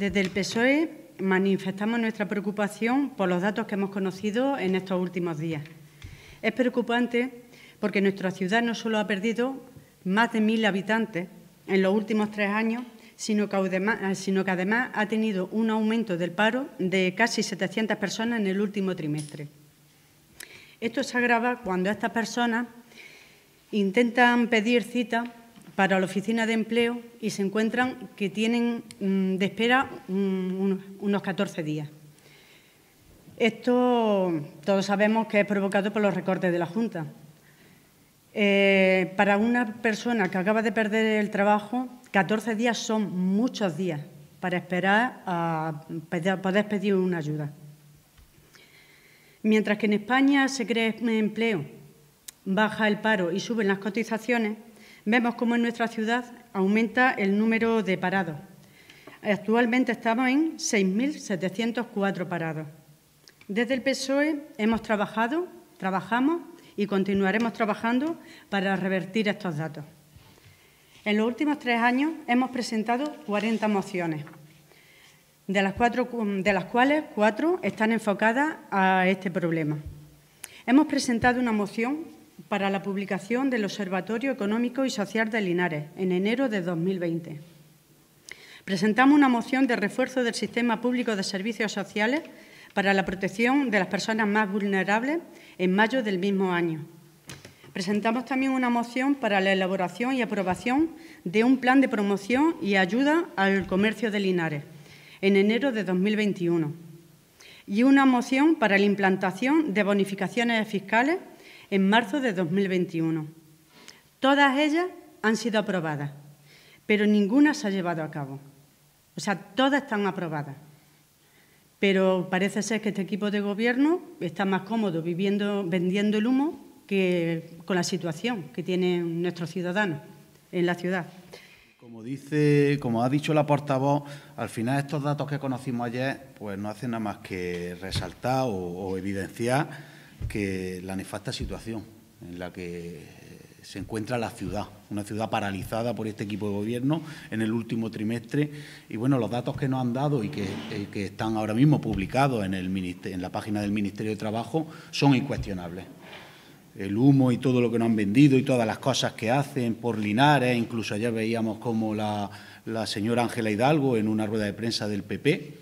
Desde el PSOE manifestamos nuestra preocupación por los datos que hemos conocido en estos últimos días. Es preocupante porque nuestra ciudad no solo ha perdido más de mil habitantes en los últimos tres años, sino que, además, ha tenido un aumento del paro de casi 700 personas en el último trimestre. Esto se agrava cuando estas personas intentan pedir cita para la oficina de empleo y se encuentran que tienen mm, de espera mm, unos 14 días. Esto todos sabemos que es provocado por los recortes de la Junta. Eh, para una persona que acaba de perder el trabajo, 14 días son muchos días para esperar a poder pedir una ayuda. Mientras que en España se crea empleo, baja el paro y suben las cotizaciones, Vemos cómo en nuestra ciudad aumenta el número de parados. Actualmente estamos en 6.704 parados. Desde el PSOE hemos trabajado, trabajamos y continuaremos trabajando para revertir estos datos. En los últimos tres años hemos presentado 40 mociones, de las, cuales cuatro están enfocadas a este problema. Hemos presentado una moción para la publicación del Observatorio Económico y Social de Linares en enero de 2020. Presentamos una moción de refuerzo del sistema público de servicios sociales para la protección de las personas más vulnerables en mayo del mismo año. Presentamos también una moción para la elaboración y aprobación de un plan de promoción y ayuda al comercio de Linares en enero de 2021 y una moción para la implantación de bonificaciones fiscales en marzo de 2021. Todas ellas han sido aprobadas, pero ninguna se ha llevado a cabo. O sea, todas están aprobadas. Pero parece ser que este equipo de gobierno está más cómodo viviendo, vendiendo el humo que con la situación que tiene nuestros ciudadanos en la ciudad. Como dice, como ha dicho la portavoz, al final estos datos que conocimos ayer, pues no hacen nada más que resaltar o evidenciar que la nefasta situación en la que eh, se encuentra la ciudad, una ciudad paralizada por este equipo de gobierno en el último trimestre. Y bueno, los datos que nos han dado y que, eh, están ahora mismo publicados en, la página del Ministerio de Trabajo son incuestionables. El humo y todo lo que nos han vendido y todas las cosas que hacen por Linares, incluso ayer veíamos como la señora Ángela Hidalgo en una rueda de prensa del PP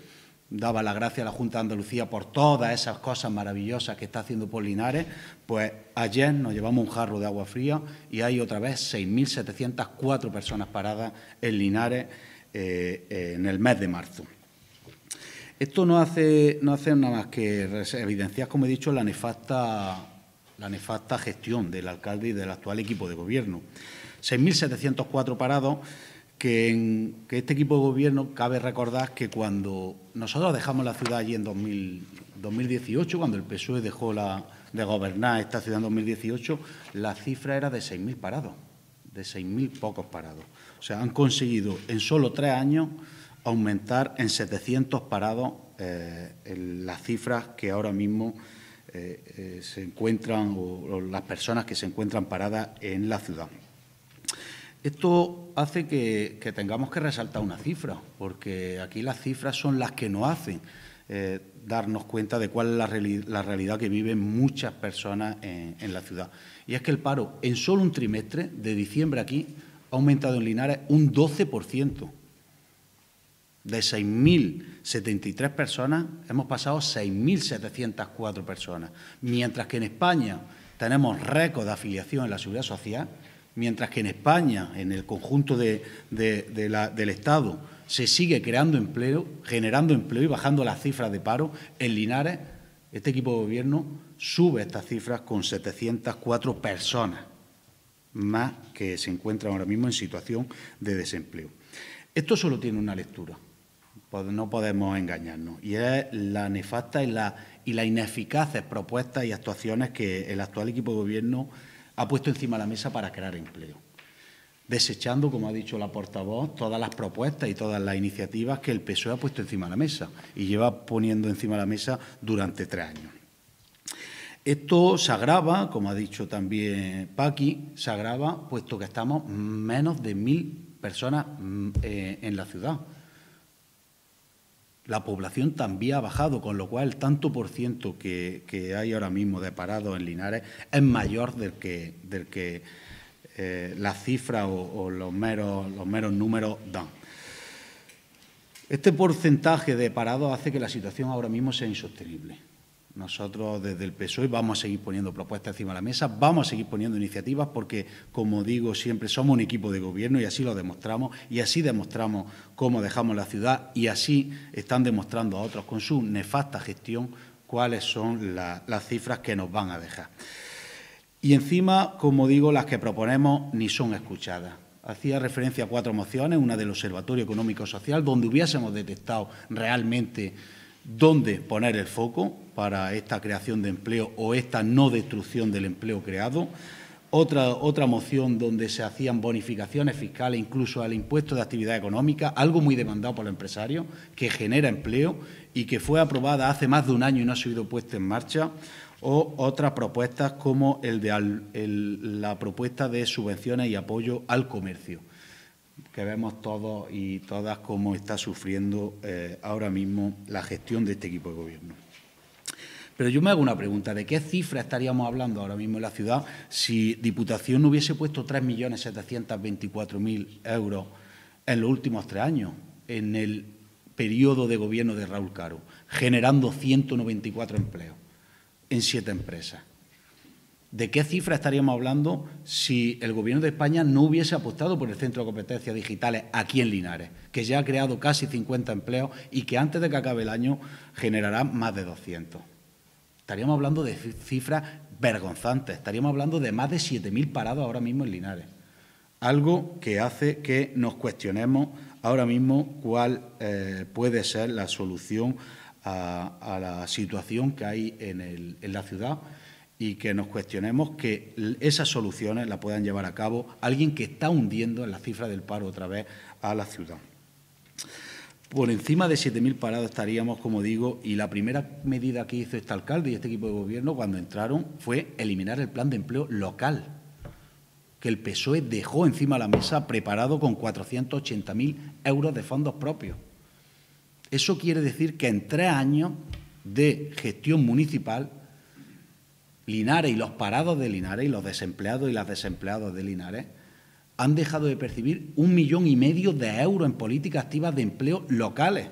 daba la gracia a la Junta de Andalucía por todas esas cosas maravillosas que está haciendo por Linares, pues ayer nos llevamos un jarro de agua fría y hay otra vez 6.704 personas paradas en Linares eh, eh, en el mes de marzo. Esto no hace, no hace nada más que evidenciar, como he dicho, la nefasta, la nefasta gestión del alcalde y del actual equipo de gobierno. 6.704 parados que, en, este equipo de gobierno, cabe recordar que cuando nosotros dejamos la ciudad allí en 2018, cuando el PSOE dejó la, de gobernar esta ciudad en 2018, la cifra era de 6.000 parados, de 6.000 pocos parados. O sea, han conseguido en solo tres años aumentar en 700 parados eh, las cifras que ahora mismo eh, eh, se encuentran o las personas que se encuentran paradas en la ciudad. Esto hace que, tengamos que resaltar una cifra, porque aquí las cifras son las que nos hacen eh, darnos cuenta de cuál es la, realidad que viven muchas personas en, en, la ciudad. Y es que el paro en solo un trimestre, de diciembre aquí, ha aumentado en Linares un 12%. De 6.073 personas hemos pasado a 6.704 personas, mientras que en España tenemos récord de afiliación en la seguridad social mientras que en España, en el conjunto del Estado, se sigue creando empleo, generando empleo y bajando las cifras de paro, en Linares este equipo de gobierno sube estas cifras con 704 personas más que se encuentran ahora mismo en situación de desempleo. Esto solo tiene una lectura, pues no podemos engañarnos, y es la nefasta y, la, y las ineficaces propuestas y actuaciones que el actual equipo de gobierno ha puesto encima la mesa para crear empleo, desechando, como ha dicho la portavoz, todas las propuestas y todas las iniciativas que el PSOE ha puesto encima de la mesa y lleva poniendo encima de la mesa durante tres años. Esto se agrava, como ha dicho también Paqui, se agrava puesto que estamos menos de mil personas mm, eh, en la ciudad la población también ha bajado, con lo cual el tanto por ciento que, hay ahora mismo de parados en Linares es mayor del que, del que eh, las cifras o, los, meros, los meros números dan. Este porcentaje de parados hace que la situación ahora mismo sea insostenible. Nosotros desde el PSOE vamos a seguir poniendo propuestas encima de la mesa, vamos a seguir poniendo iniciativas porque, como digo siempre, somos un equipo de gobierno y así lo demostramos y así demostramos cómo dejamos la ciudad y así están demostrando a otros con su nefasta gestión cuáles son las cifras que nos van a dejar. Y encima, como digo, las que proponemos ni son escuchadas hacía referencia a cuatro mociones, una del Observatorio Económico Social, donde hubiésemos detectado realmente dónde poner el foco, para esta creación de empleo o esta no destrucción del empleo creado. Otra, otra moción donde se hacían bonificaciones fiscales incluso al impuesto de actividad económica, algo muy demandado por los empresarios, que genera empleo y que fue aprobada hace más de un año y no ha sido puesta en marcha o otras propuestas como el de la propuesta de subvenciones y apoyo al comercio, que vemos todos y todas cómo está sufriendo eh, ahora mismo la gestión de este equipo de gobierno. Pero yo me hago una pregunta, ¿de qué cifra estaríamos hablando ahora mismo en la ciudad si Diputación no hubiese puesto 3.724.000 euros en los últimos tres años, en el periodo de gobierno de Raúl Caro, generando 194 empleos en siete empresas? ¿De qué cifra estaríamos hablando si el Gobierno de España no hubiese apostado por el Centro de Competencias Digitales aquí en Linares, que ya ha creado casi 50 empleos y que antes de que acabe el año generará más de 200? estaríamos hablando de cifras vergonzantes, estaríamos hablando de más de 7.000 parados ahora mismo en Linares. Algo que hace que nos cuestionemos ahora mismo cuál eh, puede ser la solución a, la situación que hay en, en la ciudad y que nos cuestionemos que esas soluciones las puedan llevar a cabo alguien que está hundiendo en la cifra del paro otra vez a la ciudad. Por encima de 7.000 parados estaríamos, como digo, y la primera medida que hizo este alcalde y este equipo de gobierno cuando entraron fue eliminar el plan de empleo local, que el PSOE dejó encima de la mesa preparado con 480.000 euros de fondos propios. Eso quiere decir que en tres años de gestión municipal, Linares y los parados de Linares y los desempleados y las desempleadas de Linares han dejado de percibir un millón y medio de euros en políticas activas de empleo locales.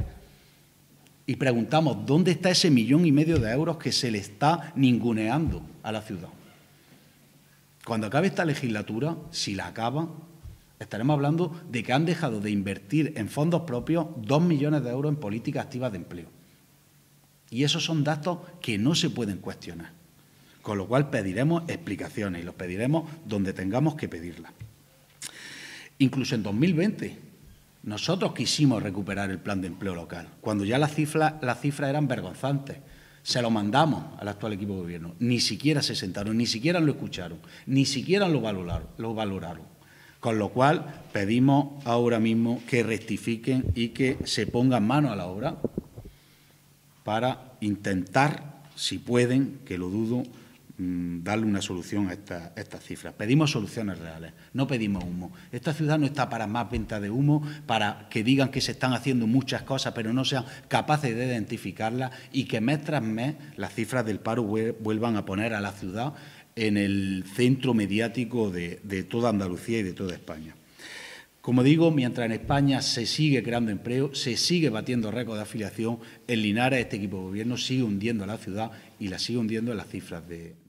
Y preguntamos, ¿dónde está ese millón y medio de euros que se le está ninguneando a la ciudad? Cuando acabe esta legislatura, si la acaba, estaremos hablando de que han dejado de invertir en fondos propios dos millones de euros en políticas activas de empleo. Y esos son datos que no se pueden cuestionar. Con lo cual pediremos explicaciones y los pediremos donde tengamos que pedirlas. Incluso en 2020, nosotros quisimos recuperar el plan de empleo local, cuando ya las cifras, eran vergonzantes. Se lo mandamos al actual equipo de gobierno. Ni siquiera se sentaron, ni siquiera lo escucharon, ni siquiera lo valoraron. Lo valoraron. Con lo cual, pedimos ahora mismo que rectifiquen y que se pongan mano a la obra para intentar, si pueden, que lo dudo, Mm, darle una solución a, estas cifras. Pedimos soluciones reales, no pedimos humo. Esta ciudad no está para más venta de humo, para que digan que se están haciendo muchas cosas, pero no sean capaces de identificarlas y que mes tras mes las cifras del paro vuelvan a poner a la ciudad en el centro mediático de, toda Andalucía y de toda España. Como digo, mientras en España se sigue creando empleo, se sigue batiendo récord de afiliación, en Linares este equipo de gobierno sigue hundiendo a la ciudad y la sigue hundiendo en las cifras de,